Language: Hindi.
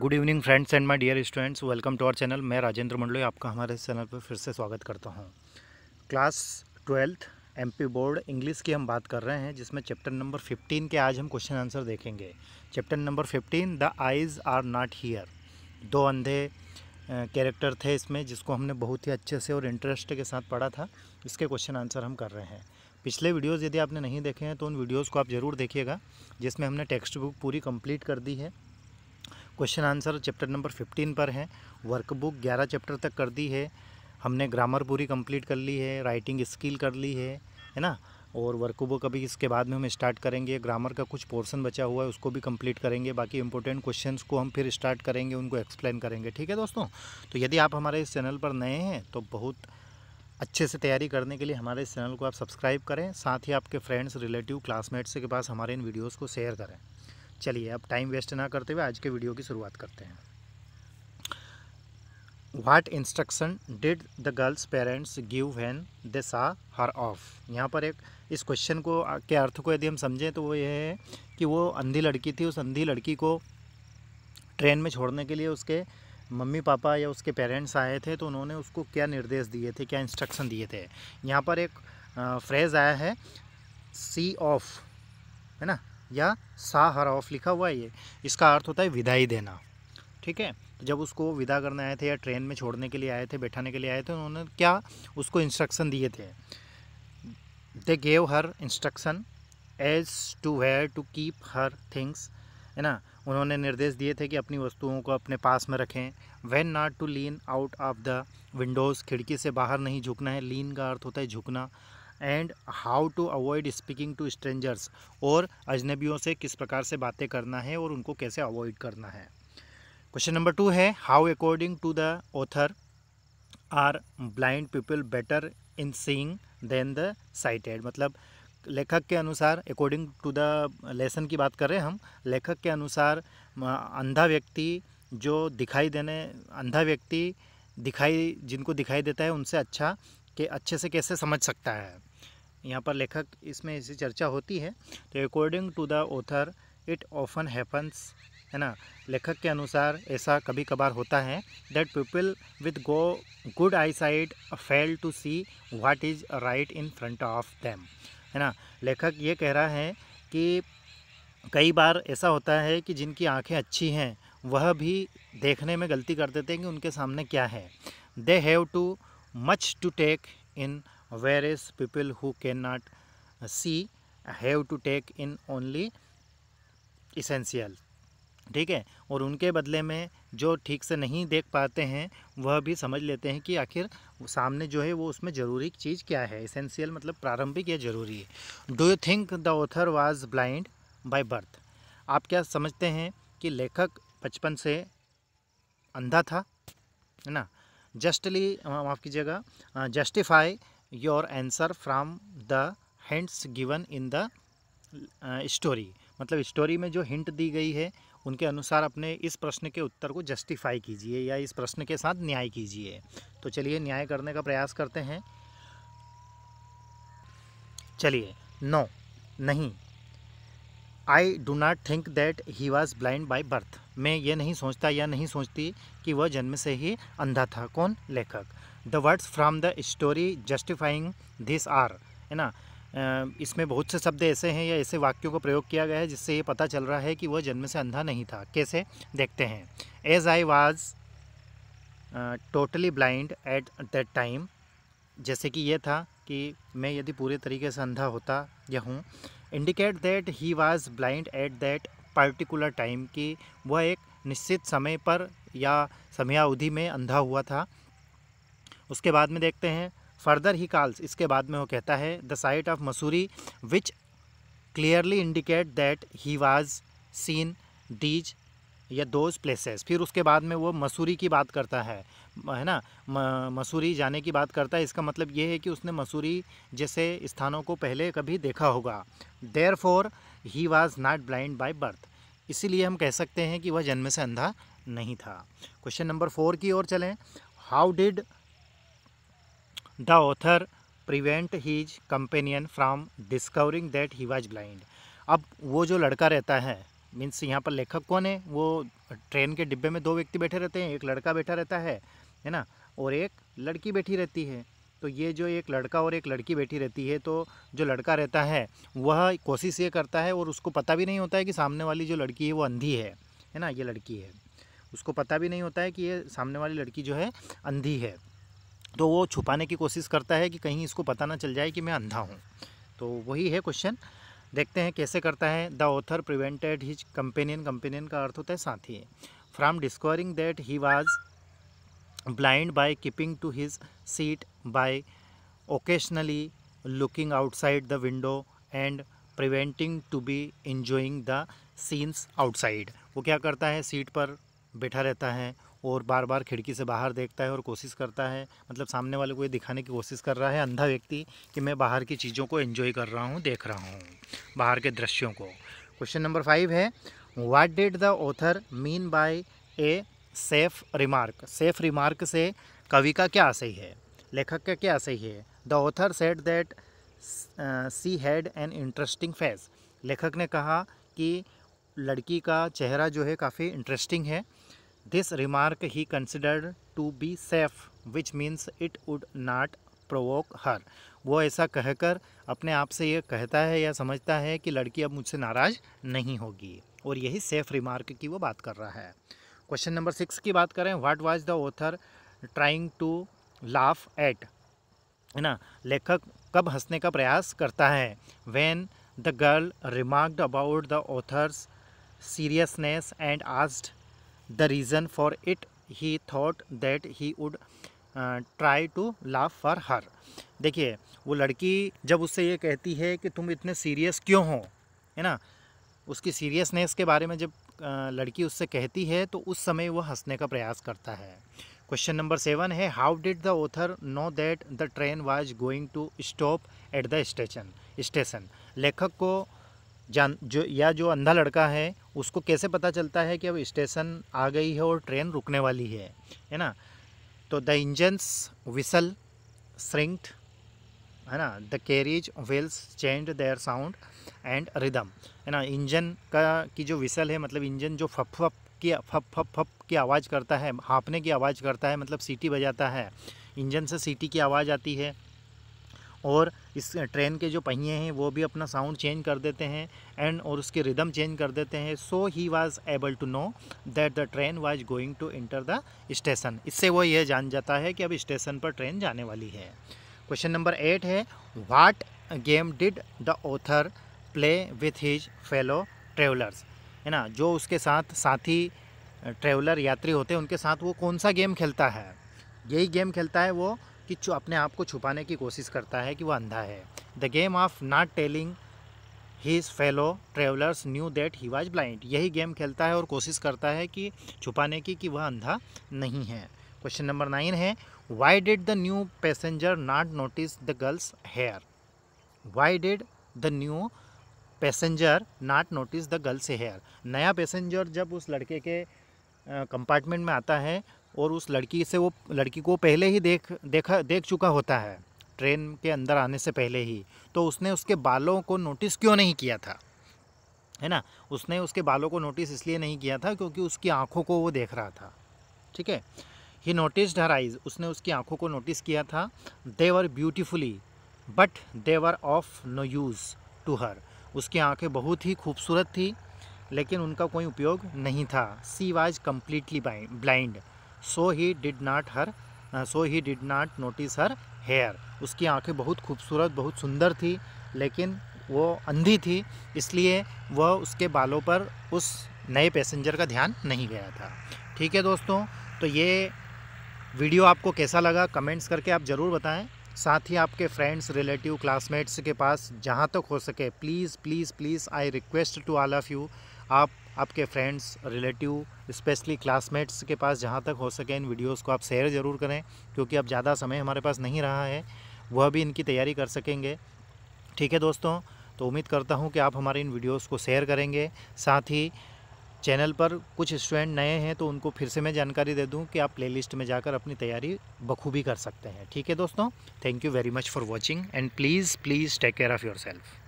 Good evening friends and my dear students welcome to our channel मैं राजेंद्र मंडलोई आपका हमारे चैनल पर फिर से स्वागत करता हूं class twelfth MP board English की हम बात कर रहे हैं जिसमें चैप्टर नंबर फिफ्टीन के आज हम क्वेश्चन आंसर देखेंगे chapter number fifteen the eyes are not here दो अंधे कैरेक्टर थे इसमें जिसको हमने बहुत ही अच्छे से और इंटरेस्ट के साथ पढ़ा था इसके क्वेश्चन आंसर हम कर रहे हैं पिछले वीडियोज़ यदि आपने नहीं देखे हैं तो उन वीडियोज़ को आप ज़रूर देखिएगा जिसमें हमने टेक्स्ट बुक पूरी कंप्लीट कर दी है question answer chapter number fifteen पर हैं वर्कबुक ग्यारह चैप्टर तक कर दी है हमने ग्रामर पूरी कंप्लीट कर ली है राइटिंग स्किल कर ली है है ना और वर्कबुक अभी इसके बाद में हम स्टार्ट करेंगे ग्रामर का कुछ पोर्शन बचा हुआ है उसको भी कंप्लीट करेंगे बाकी इंपॉर्टेंट क्वेश्चंस को हम फिर स्टार्ट करेंगे उनको एक्सप्लेन करेंगे ठीक है दोस्तों तो यदि आप हमारे इस चैनल पर नए हैं तो बहुत अच्छे से तैयारी करने के लिए हमारे इस चैनल को आप सब्सक्राइब करें साथ ही आपके फ्रेंड्स रिलेटिव क्लासमेट्स के पास हमारे इन वीडियोज़ को शेयर करें चलिए अब टाइम वेस्ट ना करते हुए आज के वीडियो की शुरुआत करते हैं what instruction did the girl's parents give when they saw her of यहाँ पर एक इस क्वेश्चन को के अर्थ को यदि हम समझें तो वो ये है कि वो अंधी लड़की थी उस अंधी लड़की को ट्रेन में छोड़ने के लिए उसके मम्मी पापा या उसके पेरेंट्स आए थे तो उन्होंने उसको क्या निर्देश दिए थे क्या इंस्ट्रक्शन दिए थे यहाँ पर एक फ्रेज़ आया है सी ऑफ है ना या सा हर ऑफ लिखा हुआ है ये इसका अर्थ होता है विदाई देना ठीक है तो जब उसको विदा करने आए थे या ट्रेन में छोड़ने के लिए आए थे बैठाने के लिए आए थे उन्होंने क्या उसको इंस्ट्रक्शन दिए थे they gave her instruction as to where to keep her things है ना उन्होंने निर्देश दिए थे कि अपनी वस्तुओं को अपने पास में रखें when not to lean out of the windows खिड़की से बाहर नहीं झुकना है लीन का अर्थ होता है झुकना and how to avoid speaking to strangers और अजनबियों से किस प्रकार से बातें करना है और उनको कैसे अवॉइड करना है क्वेश्चन नंबर टू है how according to the author are blind people better in seeing than the sighted मतलब लेखक के अनुसार अकॉर्डिंग टू द लेसन की बात करें हम लेखक के अनुसार अंधा व्यक्ति जो दिखाई देने अंधा व्यक्ति दिखाई जिनको दिखाई देता है उनसे अच्छा के अच्छे से कैसे समझ सकता है यहाँ पर लेखक इसमें इसी चर्चा होती है तो according to the author it often happens है ना लेखक के अनुसार ऐसा कभी कभार होता है दैट पीपल विद गो good eyesight fail to see what is right in front of them है ना लेखक ये कह रहा है कि कई बार ऐसा होता है कि जिनकी आंखें अच्छी हैं वह भी देखने में गलती कर देते हैं कि उनके सामने क्या है they have too much to take in whereas people who cannot see have to take in only essential ठीक है और उनके बदले में जो ठीक से नहीं देख पाते हैं वह भी समझ लेते हैं कि आखिर सामने जो है वो उसमें ज़रूरी चीज़ क्या है इसेंशियल मतलब प्रारंभिक या ज़रूरी है do you think the author was blind by birth आप क्या समझते हैं कि लेखक बचपन से अंधा था है ना जस्टली uh, माफ़ कीजिएगा justify your answer from the hints given in the story मतलब स्टोरी में जो हिंट दी गई है उनके अनुसार अपने इस प्रश्न के उत्तर को जस्टिफाई कीजिए या इस प्रश्न के साथ न्याय कीजिए तो चलिए न्याय करने का प्रयास करते हैं चलिए नो नहीं I do not think that he was blind by birth मैं ये नहीं सोचता या नहीं सोचती कि वह जन्म से ही अंधा था कौन लेखक the words from the story justifying this are है ना इसमें बहुत से शब्द ऐसे हैं या ऐसे वाक्यों को प्रयोग किया गया है जिससे ये पता चल रहा है कि वह जन्म से अंधा नहीं था कैसे देखते हैं as I was totally blind at that time जैसे कि यह था कि मैं यदि पूरे तरीके से अंधा होता या हूँ indicate that he was blind at that particular time कि वह एक निश्चित समय पर या समयावधि में अंधा हुआ था उसके बाद में देखते हैं फर्दर ही कॉल्स इसके बाद में वो कहता है the sight of Mussoorie which clearly indicate that he was seen these या दोज प्लेसेस फिर उसके बाद में वो मसूरी की बात करता है है ना मसूरी जाने की बात करता है इसका मतलब ये है कि उसने मसूरी जैसे स्थानों को पहले कभी देखा होगा therefore he was not blind by birth इसीलिए हम कह सकते हैं कि वह जन्म से अंधा नहीं था क्वेश्चन नंबर फोर की ओर चलें how did the author prevent his companion from discovering that he was blind अब वो जो लड़का रहता है मीन्स यहाँ पर लेखक कौन है वो ट्रेन के डिब्बे में दो व्यक्ति बैठे रहते हैं एक लड़का बैठा रहता है है ना और एक लड़की बैठी रहती है तो ये जो एक लड़का और एक लड़की बैठी रहती है तो जो लड़का रहता है वह कोशिश ये करता है और उसको पता भी नहीं होता है कि सामने वाली जो लड़की है वो अंधी है है ना ये लड़की है उसको पता भी नहीं होता है कि ये सामने वाली लड़की जो है अंधी है तो वो छुपाने की कोशिश करता है कि कहीं इसको पता ना चल जाए कि मैं अंधा हूँ तो वही है क्वेश्चन देखते हैं कैसे करता है the author prevented his companion companion का अर्थ होता है साथी from discovering that he was blind by keeping to his seat by occasionally looking outside the window and preventing to be enjoying the scenes outside वो क्या करता है सीट पर बैठा रहता है और बार बार खिड़की से बाहर देखता है और कोशिश करता है मतलब सामने वाले को ये दिखाने की कोशिश कर रहा है अंधा व्यक्ति कि मैं बाहर की चीज़ों को एंजॉय कर रहा हूँ देख रहा हूँ बाहर के दृश्यों को क्वेश्चन नंबर फाइव है what did the author mean by a safe remark safe remark से कवि का क्या आशय है लेखक का क्या आशय है the author said that she had an interesting face लेखक ने कहा कि लड़की का चेहरा जो है काफ़ी इंटरेस्टिंग है This remark he considered to be safe, which means it would not provoke her. वो ऐसा कहकर अपने आप से ये कहता है या समझता है कि लड़की अब मुझसे नाराज़ नहीं होगी और यही सेफ रिमार्क की वो बात कर रहा है क्वेश्चन नंबर सिक्स की बात करें what was the author trying to laugh at है ना लेखक कब हंसने का प्रयास करता है when the girl remarked about the author's seriousness and asked the reason for it he thought that he would try to laugh for her देखिए वो लड़की जब उससे ये कहती है कि तुम इतने सीरियस क्यों हो है ना उसकी सीरियसनेस के बारे में जब लड़की उससे कहती है तो उस समय वो हंसने का प्रयास करता है क्वेश्चन नंबर सेवन है how did the author know that the train was going to stop at the station station लेखक को जान जो या जो अंधा लड़का है उसको कैसे पता चलता है कि अब स्टेशन आ गई है और ट्रेन रुकने वाली है है ना तो द इंजन्स विसल स्रिंक्ड है ना the carriage wheels change their sound and rhythm है ना इंजन का की जो विसल है मतलब इंजन जो फप फप की फप फप फप की आवाज़ करता है हाँपने की आवाज़ करता है मतलब सीटी बजाता है इंजन से सीटी की आवाज़ आती है और इस ट्रेन के जो पहिए हैं वो भी अपना साउंड चेंज कर देते हैं एंड और उसके रिदम चेंज कर देते हैं so he was able to know that the train was going to enter the station इससे वो यह जान जाता है कि अब स्टेशन पर ट्रेन जाने वाली है क्वेश्चन नंबर एट है what game did the author play with his fellow travellers है ना जो उसके साथ साथी ट्रेवलर यात्री होते हैं उनके साथ वो कौन सा गेम खेलता है यही गेम खेलता है वो कि जो अपने आप को छुपाने की कोशिश करता है कि वह अंधा है the game of not telling his fellow travellers new that he was blind यही गेम खेलता है और कोशिश करता है कि छुपाने की कि वह अंधा नहीं है क्वेश्चन नंबर नाइन है why did the new passenger not notice the girl's hair why did the new passenger not notice the girl's hair नया पैसेंजर जब उस लड़के के कंपार्टमेंट में आता है और उस लड़की से वो लड़की को पहले ही देख देखा देख चुका होता है ट्रेन के अंदर आने से पहले ही तो उसने उसके बालों को नोटिस क्यों नहीं किया था है ना उसने उसके बालों को नोटिस इसलिए नहीं किया था क्योंकि उसकी आँखों को वो देख रहा था ठीक है ही नोटिस हर आइज उसने उसकी आँखों को नोटिस किया था they were beautifully but they were of no use to her उसकी आँखें बहुत ही खूबसूरत थी लेकिन उनका कोई उपयोग नहीं था she was completely blind so he did not her so he did not notice her hair उसकी आंखें बहुत खूबसूरत बहुत सुंदर थी लेकिन वो अंधी थी इसलिए वह उसके बालों पर उस नए पैसेंजर का ध्यान नहीं गया था ठीक है दोस्तों तो ये वीडियो आपको कैसा लगा कमेंट्स करके आप ज़रूर बताएं साथ ही आपके फ्रेंड्स रिलेटिव क्लासमेट्स के पास जहाँ तक तो हो सके please please please I request to all of you आप आपके फ्रेंड्स रिलेटिव स्पेशली क्लासमेट्स के पास जहाँ तक हो सके इन वीडियोस को आप शेयर ज़रूर करें क्योंकि अब ज़्यादा समय हमारे पास नहीं रहा है वह भी इनकी तैयारी कर सकेंगे ठीक है दोस्तों तो उम्मीद करता हूँ कि आप हमारे इन वीडियोज़ को शेयर करेंगे साथ ही चैनल पर कुछ स्टूडेंट नए हैं तो उनको फिर से मैं जानकारी दे दूँ कि आप प्लेलिस्ट में जाकर अपनी तैयारी बखूबी कर सकते हैं ठीक है दोस्तों thank you very much for watching and please please take care of your self